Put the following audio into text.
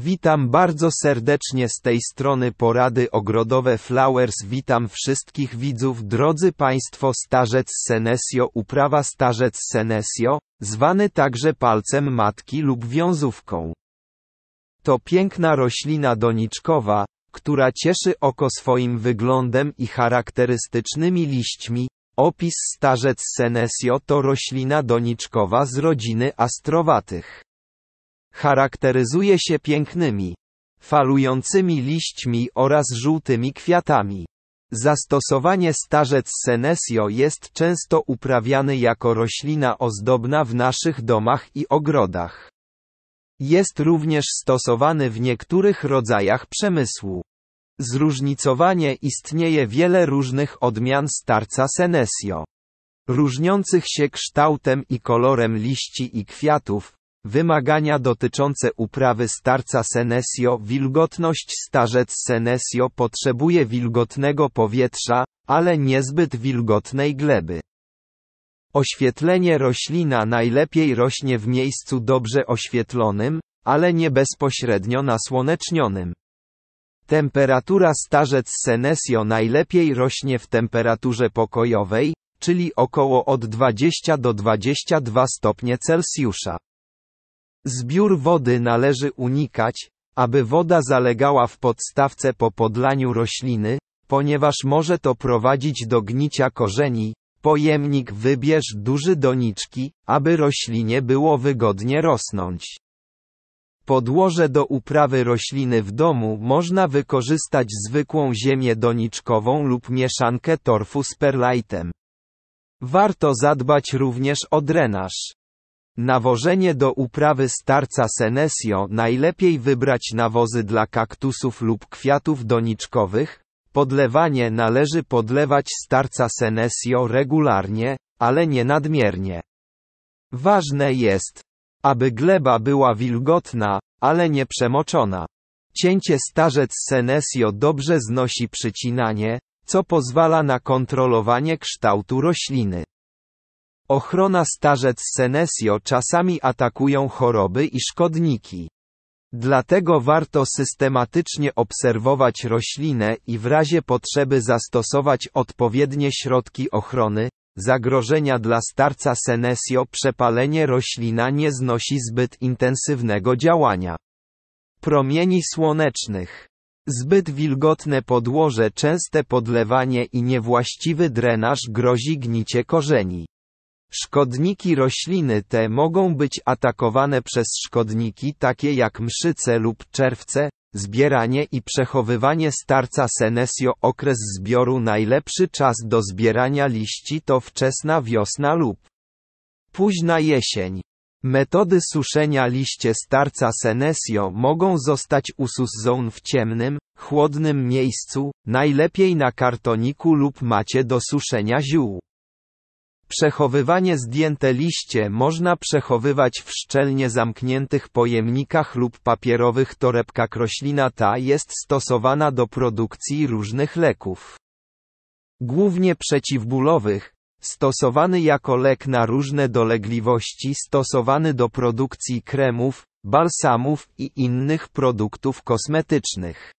Witam bardzo serdecznie z tej strony porady ogrodowe Flowers. Witam wszystkich widzów. Drodzy Państwo, starzec Senesio, uprawa starzec Senesio, zwany także palcem matki lub wiązówką. To piękna roślina doniczkowa, która cieszy oko swoim wyglądem i charakterystycznymi liśćmi. Opis starzec Senesio to roślina doniczkowa z rodziny astrowatych. Charakteryzuje się pięknymi, falującymi liśćmi oraz żółtymi kwiatami. Zastosowanie starzec senesio jest często uprawiany jako roślina ozdobna w naszych domach i ogrodach. Jest również stosowany w niektórych rodzajach przemysłu. Zróżnicowanie istnieje wiele różnych odmian starca senesio. Różniących się kształtem i kolorem liści i kwiatów, Wymagania dotyczące uprawy starca senesio Wilgotność Starzec senesio potrzebuje wilgotnego powietrza, ale niezbyt wilgotnej gleby. Oświetlenie roślina najlepiej rośnie w miejscu dobrze oświetlonym, ale nie bezpośrednio nasłonecznionym. Temperatura starzec senesio najlepiej rośnie w temperaturze pokojowej, czyli około od 20 do 22 stopnie Celsjusza. Zbiór wody należy unikać, aby woda zalegała w podstawce po podlaniu rośliny, ponieważ może to prowadzić do gnicia korzeni. Pojemnik wybierz duży doniczki, aby roślinie było wygodnie rosnąć. Podłoże do uprawy rośliny w domu można wykorzystać zwykłą ziemię doniczkową lub mieszankę torfu z perlajtem. Warto zadbać również o drenaż. Nawożenie do uprawy starca Senesio najlepiej wybrać nawozy dla kaktusów lub kwiatów doniczkowych. Podlewanie należy podlewać starca Senesio regularnie, ale nie nadmiernie. Ważne jest, aby gleba była wilgotna, ale nie przemoczona. Cięcie starzec Senesio dobrze znosi przycinanie, co pozwala na kontrolowanie kształtu rośliny. Ochrona starzec Senesio czasami atakują choroby i szkodniki. Dlatego warto systematycznie obserwować roślinę i w razie potrzeby zastosować odpowiednie środki ochrony. Zagrożenia dla starca Senesio przepalenie roślina nie znosi zbyt intensywnego działania. Promieni słonecznych. Zbyt wilgotne podłoże, częste podlewanie i niewłaściwy drenaż grozi gnicie korzeni. Szkodniki rośliny te mogą być atakowane przez szkodniki takie jak mszyce lub czerwce, zbieranie i przechowywanie starca senesio okres zbioru najlepszy czas do zbierania liści to wczesna wiosna lub późna jesień. Metody suszenia liście starca senesio mogą zostać ususzone w ciemnym, chłodnym miejscu, najlepiej na kartoniku lub macie do suszenia ziół. Przechowywanie zdjęte liście można przechowywać w szczelnie zamkniętych pojemnikach lub papierowych torebkach. Roślina ta jest stosowana do produkcji różnych leków. Głównie przeciwbólowych, stosowany jako lek na różne dolegliwości, stosowany do produkcji kremów, balsamów i innych produktów kosmetycznych.